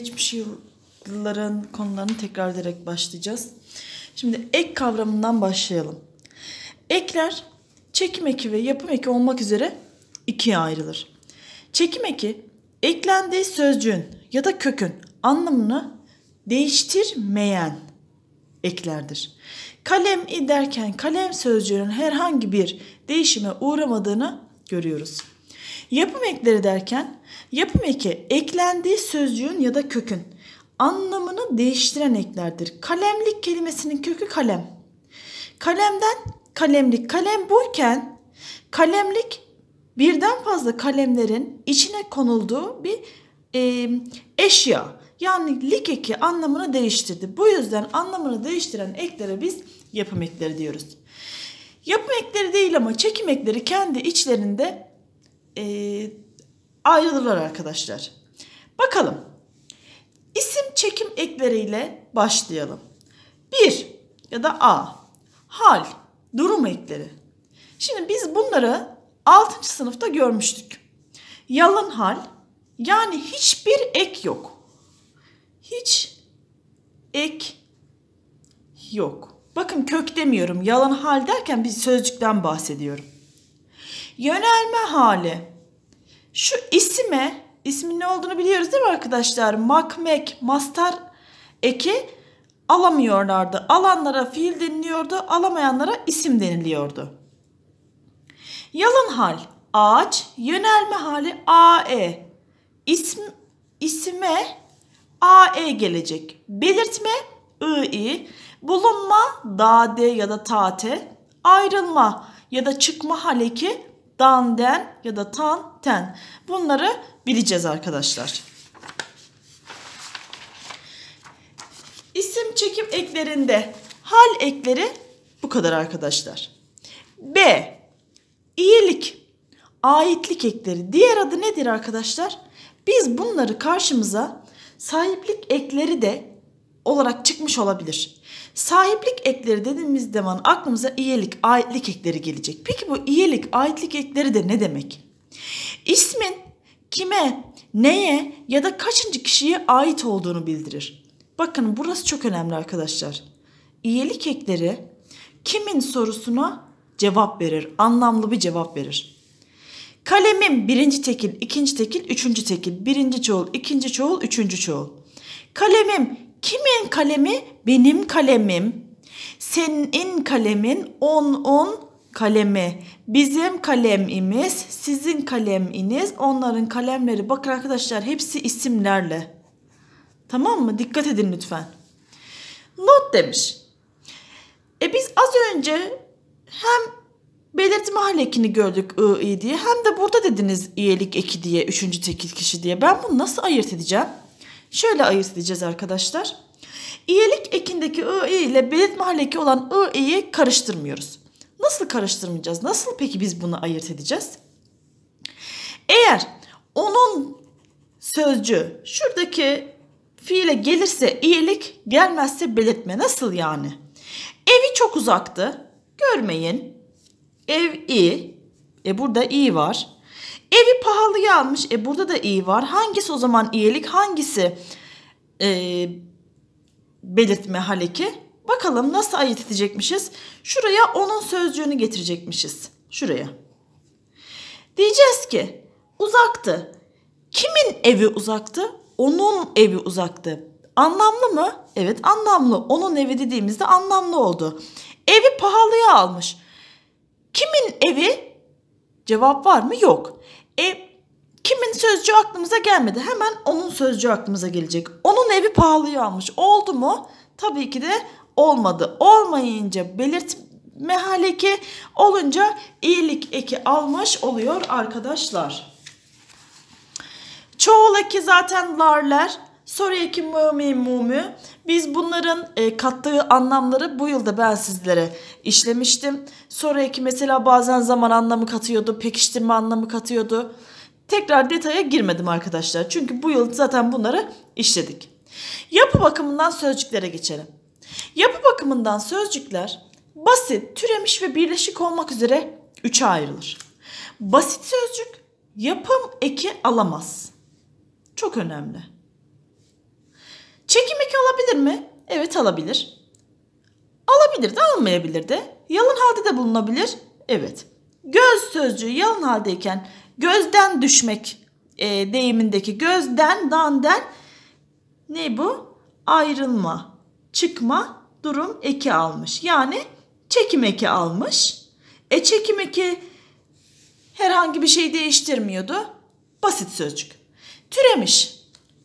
geçmiş yılların konularını tekrar ederek başlayacağız. Şimdi ek kavramından başlayalım. Ekler çekim eki ve yapım eki olmak üzere ikiye ayrılır. Çekim eki eklendiği sözcüğün ya da kökün anlamını değiştirmeyen eklerdir. Kalem derken kalem sözcüğünün herhangi bir değişime uğramadığını görüyoruz. Yapım ekleri derken yapım eki eklendiği sözcüğün ya da kökün anlamını değiştiren eklerdir. Kalemlik kelimesinin kökü kalem. Kalemden kalemlik kalem buyken kalemlik birden fazla kalemlerin içine konulduğu bir e, eşya. Yani lik eki anlamını değiştirdi. Bu yüzden anlamını değiştiren eklere biz yapım ekleri diyoruz. Yapım ekleri değil ama çekim ekleri kendi içlerinde e, ayrılırlar arkadaşlar. Bakalım. İsim çekim ekleriyle başlayalım. 1 ya da A. Hal, durum ekleri. Şimdi biz bunları 6. sınıfta görmüştük. Yalın hal yani hiçbir ek yok. Hiç ek yok. Bakın kök demiyorum. Yalın hal derken bir sözcükten bahsediyorum. Yönelme hali. Şu isime, ismin ne olduğunu biliyoruz değil mi arkadaşlar? Makmek, mastar eki alamıyorlardı. Alanlara fiil deniliyordu, alamayanlara isim deniliyordu. Yalın hal, ağaç, yönelme hali AE. İsm, isime AE gelecek. Belirtme II, bulunma DAD ya da TAT, ayrılma ya da çıkma hali ki dan den ya da tan ten. Bunları bileceğiz arkadaşlar. İsim çekim eklerinde hal ekleri bu kadar arkadaşlar. B. İyilik. Aitlik ekleri. Diğer adı nedir arkadaşlar? Biz bunları karşımıza sahiplik ekleri de olarak çıkmış olabilir. Sahiplik ekleri dediğimiz zaman aklımıza iyilik, aitlik ekleri gelecek. Peki bu iyilik, aitlik ekleri de ne demek? İsmin kime, neye ya da kaçıncı kişiye ait olduğunu bildirir. Bakın burası çok önemli arkadaşlar. İyilik ekleri kimin sorusuna cevap verir, anlamlı bir cevap verir. Kalemim birinci tekil, ikinci tekil, üçüncü tekil, birinci çoğul, ikinci çoğul, üçüncü çoğul. Kalemim Kimin kalemi? Benim kalemim. Senin kalemin, on on kalemi. Bizim kalemimiz, sizin kaleminiz, onların kalemleri. Bakın arkadaşlar hepsi isimlerle. Tamam mı? Dikkat edin lütfen. Not demiş. E biz az önce hem belirtme hal ekini gördük ı, i diye hem de burada dediniz iyelik eki diye, üçüncü tekil kişi diye. Ben bunu nasıl ayırt edeceğim? Şöyle ayırt edeceğiz arkadaşlar. İyelik ekindeki ı ile belirtme haleki olan ı e'yi karıştırmıyoruz. Nasıl karıştırmayacağız? Nasıl peki biz bunu ayırt edeceğiz? Eğer onun sözcü şuradaki fiile gelirse iyilik gelmezse belirtme nasıl yani? Evi çok uzaktı. Görmeyin. Ev i. E burada i var. Evi pahalıya almış. E burada da iyi var. Hangisi o zaman iyilik hangisi e, belirtme haleki? Bakalım nasıl ayırt edecekmişiz? Şuraya onun sözcüğünü getirecekmişiz. Şuraya. Diyeceğiz ki uzaktı. Kimin evi uzaktı? Onun evi uzaktı. Anlamlı mı? Evet anlamlı. Onun evi dediğimizde anlamlı oldu. Evi pahalıya almış. Kimin evi? Cevap var mı? Yok. E kimin sözcüğü aklımıza gelmedi. Hemen onun sözcüğü aklımıza gelecek. Onun evi pahalıya almış. Oldu mu? Tabii ki de olmadı. Olmayınca belirtme haleki olunca iyilik eki almış oluyor arkadaşlar. Çoğul eki zaten larlar. Soru 2 mumi mumu. Biz bunların e, kattığı anlamları bu yılda ben sizlere işlemiştim. Soru 2 mesela bazen zaman anlamı katıyordu, pekiştirme anlamı katıyordu. Tekrar detaya girmedim arkadaşlar. Çünkü bu yıl zaten bunları işledik. Yapı bakımından sözcüklere geçelim. Yapı bakımından sözcükler basit, türemiş ve birleşik olmak üzere üçe ayrılır. Basit sözcük yapım eki alamaz. Çok önemli. Çekim eki alabilir mi? Evet alabilir. Alabilir de almayabilir de. Yalın halde de bulunabilir. Evet. Göz sözcüğü yalın haldeyken gözden düşmek e, deyimindeki gözden, danden ne bu? Ayrılma, çıkma, durum eki almış. Yani çekim eki almış. E çekim eki herhangi bir şey değiştirmiyordu. Basit sözcük. Türemiş.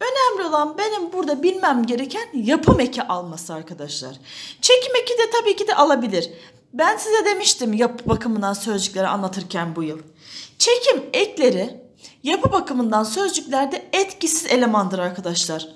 Önemli olan benim burada bilmem gereken yapım eki alması arkadaşlar. Çekim eki de tabii ki de alabilir. Ben size demiştim yapı bakımından sözcükleri anlatırken bu yıl. Çekim ekleri yapı bakımından sözcüklerde etkisiz elemandır arkadaşlar.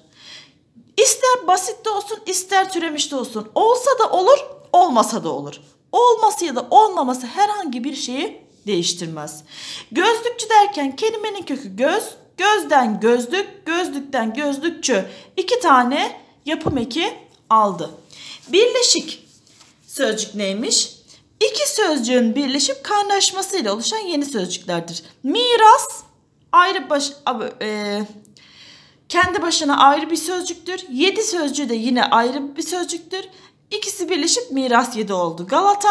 İster basit de olsun ister türemiş de olsun. Olsa da olur olmasa da olur. Olması ya da olmaması herhangi bir şeyi değiştirmez. Gözlükçü derken kelimenin kökü göz, Gözden gözlük, gözlükten gözlükçü iki tane yapım eki aldı. Birleşik sözcük neymiş? İki sözcüğün birleşip kaynaşmasıyla oluşan yeni sözcüklerdir. Miras ayrı baş... E, kendi başına ayrı bir sözcüktür. Yedi sözcüğü de yine ayrı bir sözcüktür. İkisi birleşip miras yedi oldu. Galata,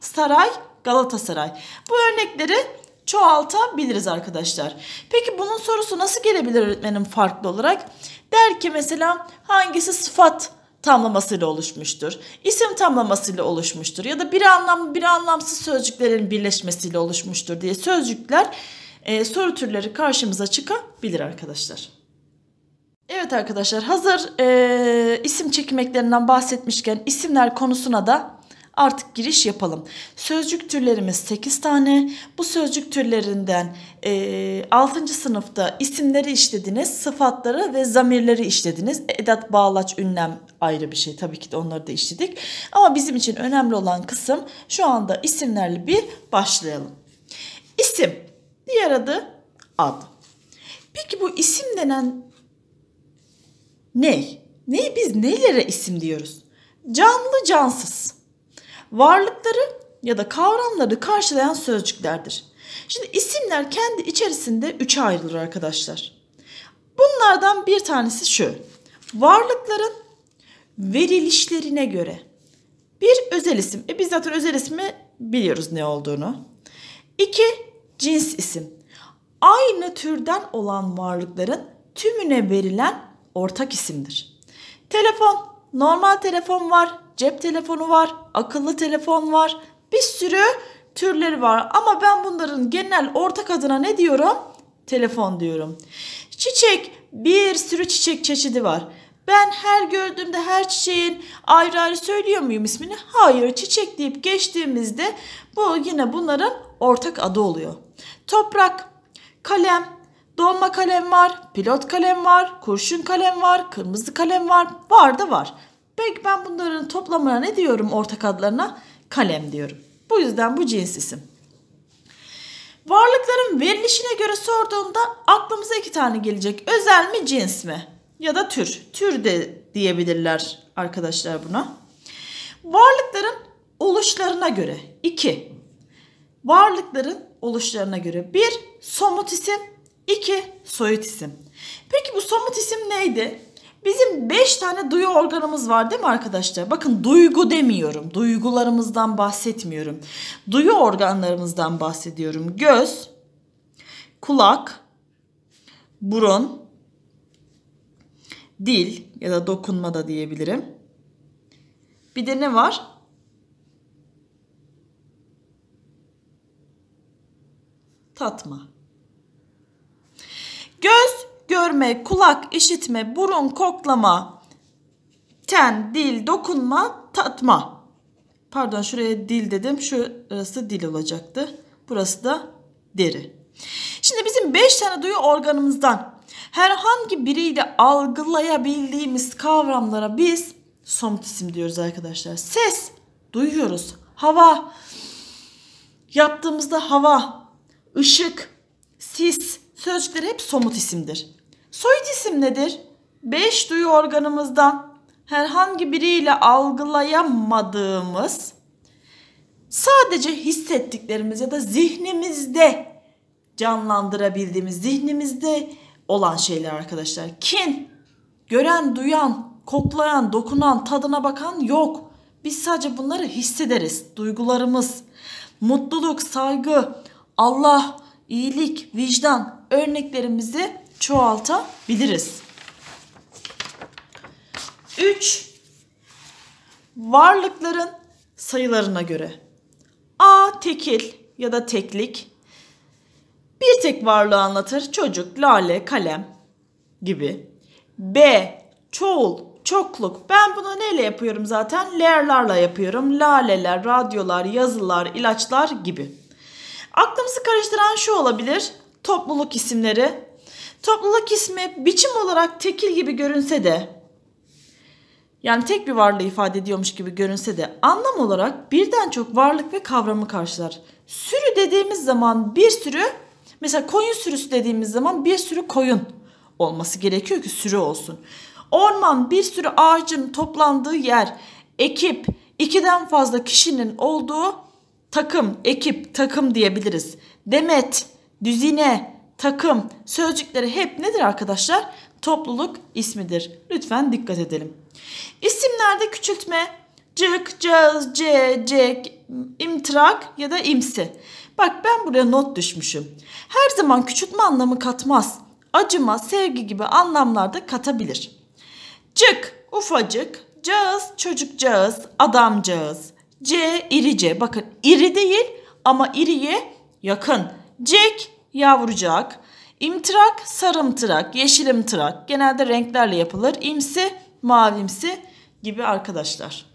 saray, Galatasaray. Bu örnekleri çoğaltabiliriz arkadaşlar. Peki bunun sorusu nasıl gelebilir öğretmenim farklı olarak? Der ki mesela hangisi sıfat tamlamasıyla oluşmuştur. İsim tamlamasıyla oluşmuştur ya da bir anlam bir anlamsız sözcüklerin birleşmesiyle oluşmuştur diye sözcükler e, soru türleri karşımıza çıkabilir arkadaşlar. Evet arkadaşlar hazır e, isim çekimlerinden bahsetmişken isimler konusuna da artık giriş yapalım. Sözcük türlerimiz 8 tane. Bu sözcük türlerinden e, 6. sınıfta isimleri işlediniz, sıfatları ve zamirleri işlediniz. Edat, bağlaç, ünlem ayrı bir şey tabii ki de onları da işledik. Ama bizim için önemli olan kısım şu anda isimlerle bir başlayalım. İsim, diğer adı ad. Peki bu isim denen ne? Ne? biz nelere isim diyoruz? Canlı cansız varlıkları ya da kavramları karşılayan sözcüklerdir. Şimdi isimler kendi içerisinde üçe ayrılır arkadaşlar. Bunlardan bir tanesi şu. Varlıkların verilişlerine göre. Bir özel isim. E biz zaten özel ismi biliyoruz ne olduğunu. İki cins isim. Aynı türden olan varlıkların tümüne verilen ortak isimdir. Telefon normal telefon var, cep telefonu var, akıllı telefon var. Bir sürü türleri var ama ben bunların genel ortak adına ne diyorum? Telefon diyorum. Çiçek bir sürü çiçek çeşidi var. Ben her gördüğümde her çiçeğin ayrı ayrı söylüyor muyum ismini? Hayır çiçek deyip geçtiğimizde bu yine bunların ortak adı oluyor. Toprak, kalem, Dolma kalem var, pilot kalem var, kurşun kalem var, kırmızı kalem var. Var da var. Peki ben bunların toplamına ne diyorum ortak adlarına? Kalem diyorum. Bu yüzden bu cins isim. Varlıkların verilişine göre sorduğunda aklımıza iki tane gelecek. Özel mi cins mi? Ya da tür. Tür de diyebilirler arkadaşlar buna. Varlıkların oluşlarına göre. iki. Varlıkların oluşlarına göre. bir Somut isim. 2. Soyut isim. Peki bu somut isim neydi? Bizim 5 tane duyu organımız var değil mi arkadaşlar? Bakın duygu demiyorum. Duygularımızdan bahsetmiyorum. Duyu organlarımızdan bahsediyorum. Göz, kulak, burun, dil ya da dokunma da diyebilirim. Bir de ne var? Tatma. Göz görme, kulak işitme, burun koklama, ten, dil, dokunma, tatma. Pardon şuraya dil dedim. Şurası dil olacaktı. Burası da deri. Şimdi bizim 5 tane duyu organımızdan herhangi biriyle algılayabildiğimiz kavramlara biz somut isim diyoruz arkadaşlar. Ses duyuyoruz. Hava yaptığımızda hava, ışık, sis, Sözcükler hep somut isimdir. Soyut isim nedir? Beş duyu organımızdan herhangi biriyle algılayamadığımız sadece hissettiklerimiz ya da zihnimizde canlandırabildiğimiz zihnimizde olan şeyler arkadaşlar. Kin, gören, duyan, koklayan, dokunan, tadına bakan yok. Biz sadece bunları hissederiz. Duygularımız, mutluluk, saygı, Allah, iyilik, vicdan örneklerimizi çoğaltabiliriz. 3. Varlıkların sayılarına göre. A tekil ya da teklik bir tek varlığı anlatır. Çocuk, lale, kalem gibi. B çoğul, çokluk. Ben bunu neyle yapıyorum zaten? Lerlarla yapıyorum. Laleler, radyolar, yazılar, ilaçlar gibi. Aklımızı karıştıran şu olabilir topluluk isimleri. Topluluk ismi biçim olarak tekil gibi görünse de yani tek bir varlığı ifade ediyormuş gibi görünse de anlam olarak birden çok varlık ve kavramı karşılar. Sürü dediğimiz zaman bir sürü mesela koyun sürüsü dediğimiz zaman bir sürü koyun olması gerekiyor ki sürü olsun. Orman bir sürü ağacın toplandığı yer, ekip, ikiden fazla kişinin olduğu takım, ekip, takım diyebiliriz. Demet, düzine, takım sözcükleri hep nedir arkadaşlar? Topluluk ismidir. Lütfen dikkat edelim. İsimlerde küçültme cık, cız, c, cek, imtrak ya da imsi. Bak ben buraya not düşmüşüm. Her zaman küçültme anlamı katmaz. Acıma, sevgi gibi anlamlarda katabilir. Cık, ufacık, cağız, çocukcağız, adamcağız. C, irice. Bakın iri değil ama iriye yakın. Jack yavrucak, imtirak sarımtırak, yeşilimtırak genelde renklerle yapılır. İmsi mavimsi gibi arkadaşlar.